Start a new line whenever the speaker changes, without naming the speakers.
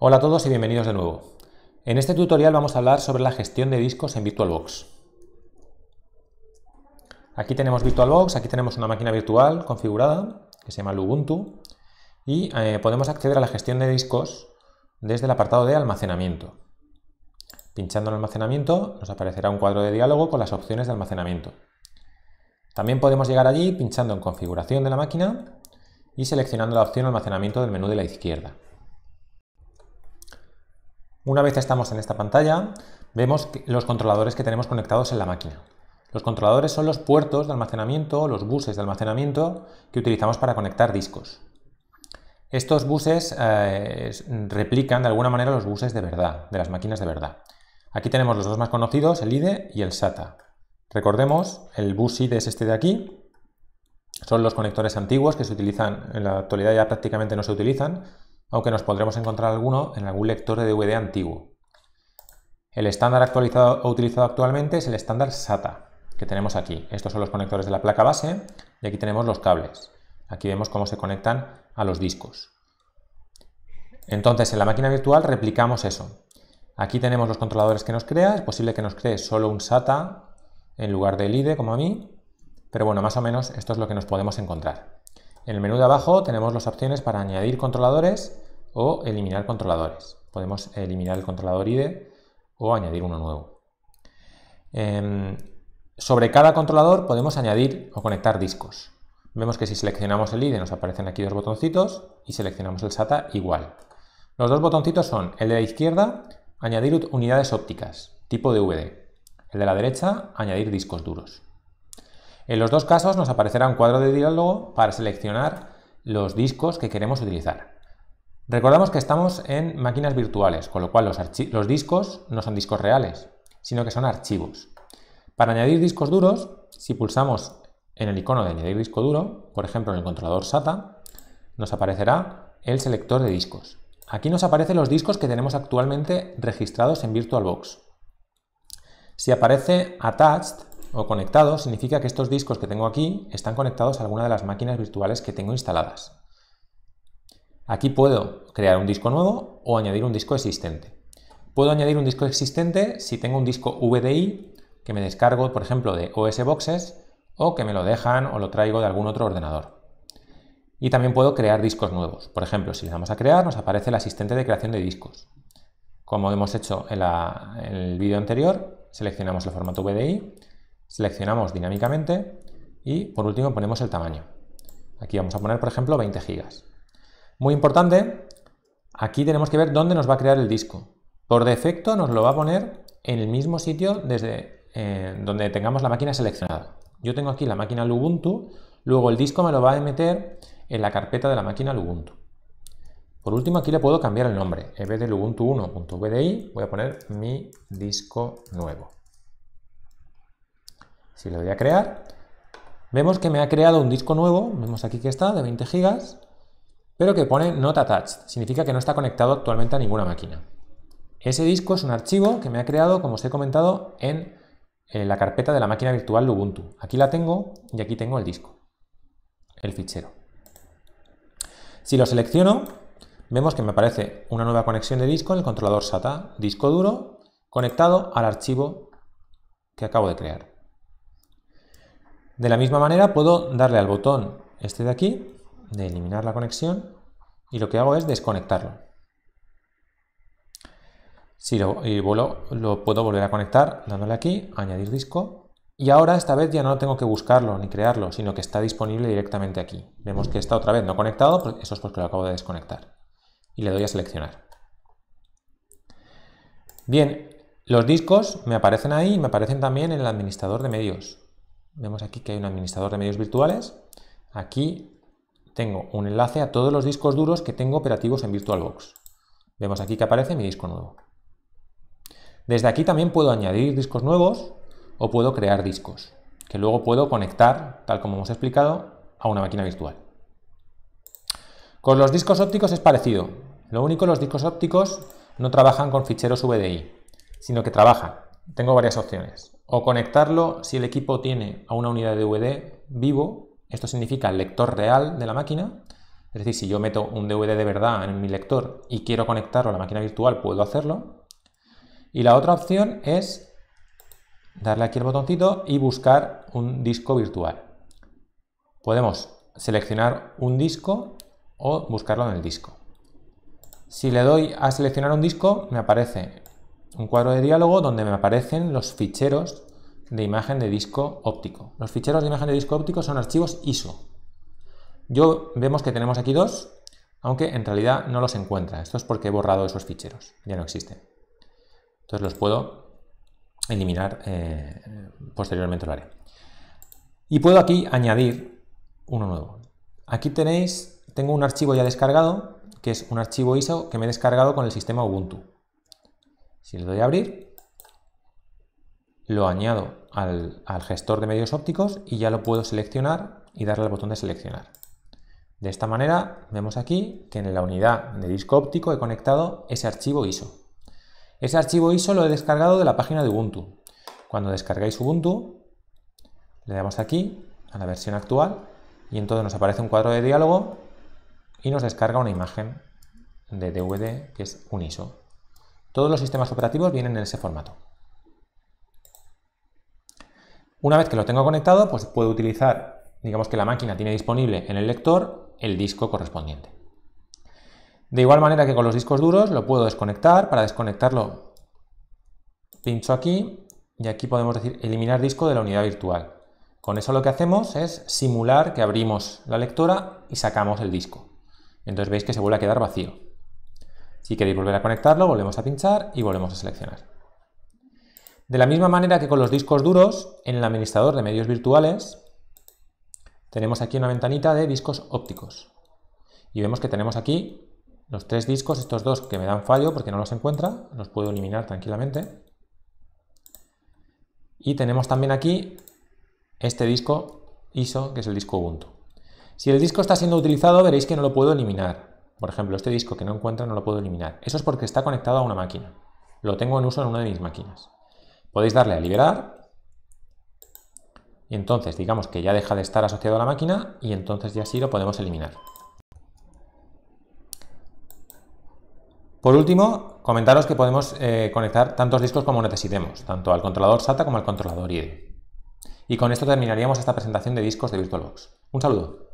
Hola a todos y bienvenidos de nuevo. En este tutorial vamos a hablar sobre la gestión de discos en VirtualBox. Aquí tenemos VirtualBox, aquí tenemos una máquina virtual configurada que se llama Ubuntu y eh, podemos acceder a la gestión de discos desde el apartado de almacenamiento. Pinchando en almacenamiento nos aparecerá un cuadro de diálogo con las opciones de almacenamiento. También podemos llegar allí pinchando en configuración de la máquina y seleccionando la opción almacenamiento del menú de la izquierda. Una vez estamos en esta pantalla, vemos los controladores que tenemos conectados en la máquina. Los controladores son los puertos de almacenamiento, los buses de almacenamiento que utilizamos para conectar discos. Estos buses eh, replican de alguna manera los buses de verdad, de las máquinas de verdad. Aquí tenemos los dos más conocidos, el IDE y el SATA. Recordemos, el bus IDE es este de aquí. Son los conectores antiguos que se utilizan, en la actualidad ya prácticamente no se utilizan, aunque nos podremos encontrar alguno en algún lector de DVD antiguo. El estándar actualizado o utilizado actualmente es el estándar SATA, que tenemos aquí. Estos son los conectores de la placa base y aquí tenemos los cables. Aquí vemos cómo se conectan a los discos. Entonces, en la máquina virtual replicamos eso. Aquí tenemos los controladores que nos crea. Es posible que nos cree solo un SATA en lugar del IDE, como a mí. Pero bueno, más o menos esto es lo que nos podemos encontrar. En el menú de abajo tenemos las opciones para añadir controladores o eliminar controladores. Podemos eliminar el controlador IDE o añadir uno nuevo. Em, sobre cada controlador podemos añadir o conectar discos. Vemos que si seleccionamos el IDE nos aparecen aquí dos botoncitos y seleccionamos el SATA igual. Los dos botoncitos son el de la izquierda, añadir unidades ópticas, tipo DVD. El de la derecha, añadir discos duros. En los dos casos nos aparecerá un cuadro de diálogo para seleccionar los discos que queremos utilizar. Recordamos que estamos en máquinas virtuales, con lo cual los, discos no son discos reales, sino que son archivos. Para añadir discos duros, si pulsamos en el icono de añadir disco duro, por ejemplo en el controlador SATA, nos aparecerá el selector de discos. Aquí nos aparecen los discos que tenemos actualmente registrados en VirtualBox. Si aparece attached o conectado, significa que estos discos que tengo aquí están conectados a alguna de las máquinas virtuales que tengo instaladas. Aquí puedo crear un disco nuevo o añadir un disco existente. Puedo añadir un disco existente si tengo un disco VDI que me descargo, por ejemplo, de OS Boxes o que me lo dejan o lo traigo de algún otro ordenador. Y también puedo crear discos nuevos. Por ejemplo, si le damos a crear, nos aparece el asistente de creación de discos. Como hemos hecho en, el vídeo anterior, seleccionamos el formato VDI, seleccionamos dinámicamente y por último ponemos el tamaño. Aquí vamos a poner, por ejemplo, 20 GB. Muy importante, aquí tenemos que ver dónde nos va a crear el disco. Por defecto nos lo va a poner en el mismo sitio desde eh, donde tengamos la máquina seleccionada. Yo tengo aquí la máquina Ubuntu, luego el disco me lo va a meter en la carpeta de la máquina Ubuntu. Por último, aquí le puedo cambiar el nombre. En vez de Ubuntu 1.vdi, voy a poner mi disco nuevo. Si le doy a crear, vemos que me ha creado un disco nuevo. Vemos aquí que está, de 20 GB pero que pone not attached, significa que no está conectado actualmente a ninguna máquina. Ese disco es un archivo que me ha creado, como os he comentado, en eh, la carpeta de la máquina virtual Ubuntu. Aquí la tengo y aquí tengo el disco, el fichero. Si lo selecciono, vemos que me aparece una nueva conexión de disco en el controlador SATA, disco duro, conectado al archivo que acabo de crear. De la misma manera puedo darle al botón este de aquí de eliminar la conexión y lo que hago es desconectarlo. Si lo, lo puedo volver a conectar dándole aquí, añadir disco, y ahora esta vez ya no tengo que buscarlo ni crearlo, sino que está disponible directamente aquí. Vemos que está otra vez no conectado, pues eso es porque lo acabo de desconectar. Y le doy a seleccionar. Bien, los discos me aparecen ahí y me aparecen también en el administrador de medios. Vemos aquí que hay un administrador de medios virtuales. Aquí tengo un enlace a todos los discos duros que tengo operativos en VirtualBox. Vemos aquí que aparece mi disco nuevo. Desde aquí también puedo añadir discos nuevos o puedo crear discos, que luego puedo conectar, tal como hemos explicado, a una máquina virtual. Con los discos ópticos es parecido. Lo único, los discos ópticos no trabajan con ficheros VDI, sino que trabajan. Tengo varias opciones. O conectarlo, si el equipo tiene a una unidad de VD vivo, esto significa el lector real de la máquina, es decir, si yo meto un DVD de verdad en mi lector y quiero conectarlo a la máquina virtual, puedo hacerlo. Y la otra opción es darle aquí el botoncito y buscar un disco virtual. Podemos seleccionar un disco o buscarlo en el disco. Si le doy a seleccionar un disco, me aparece un cuadro de diálogo donde me aparecen los ficheros de imagen de disco óptico. Los ficheros de imagen de disco óptico son archivos ISO. Yo vemos que tenemos aquí dos, aunque en realidad no los encuentra. Esto es porque he borrado esos ficheros, ya no existen. Entonces los puedo eliminar, eh, posteriormente lo haré. Y puedo aquí añadir uno nuevo. Aquí tenéis, tengo un archivo ya descargado, que es un archivo ISO que me he descargado con el sistema Ubuntu. Si le doy a abrir, lo añado al, gestor de medios ópticos y ya lo puedo seleccionar y darle al botón de seleccionar. De esta manera vemos aquí que en la unidad de disco óptico he conectado ese archivo ISO. Ese archivo ISO lo he descargado de la página de Ubuntu. Cuando descargáis Ubuntu, le damos aquí a la versión actual y entonces nos aparece un cuadro de diálogo y nos descarga una imagen de DVD que es un ISO. Todos los sistemas operativos vienen en ese formato. Una vez que lo tengo conectado, pues puedo utilizar, digamos que la máquina tiene disponible en el lector el disco correspondiente. De igual manera que con los discos duros, lo puedo desconectar. Para desconectarlo, pincho aquí y aquí podemos decir eliminar disco de la unidad virtual. Con eso lo que hacemos es simular que abrimos la lectora y sacamos el disco. Entonces veis que se vuelve a quedar vacío. Si queréis volver a conectarlo, volvemos a pinchar y volvemos a seleccionar. De la misma manera que con los discos duros, en el administrador de medios virtuales tenemos aquí una ventanita de discos ópticos. Y vemos que tenemos aquí los tres discos, estos dos que me dan fallo porque no los encuentra, los puedo eliminar tranquilamente. Y tenemos también aquí este disco ISO, que es el disco Ubuntu. Si el disco está siendo utilizado, veréis que no lo puedo eliminar. Por ejemplo, este disco que no encuentra no lo puedo eliminar. Eso es porque está conectado a una máquina. Lo tengo en uso en una de mis máquinas. Podéis darle a liberar y entonces digamos que ya deja de estar asociado a la máquina y entonces ya sí lo podemos eliminar. Por último, comentaros que podemos eh, conectar tantos discos como necesitemos, tanto al controlador SATA como al controlador IDE. Y con esto terminaríamos esta presentación de discos de VirtualBox. Un saludo.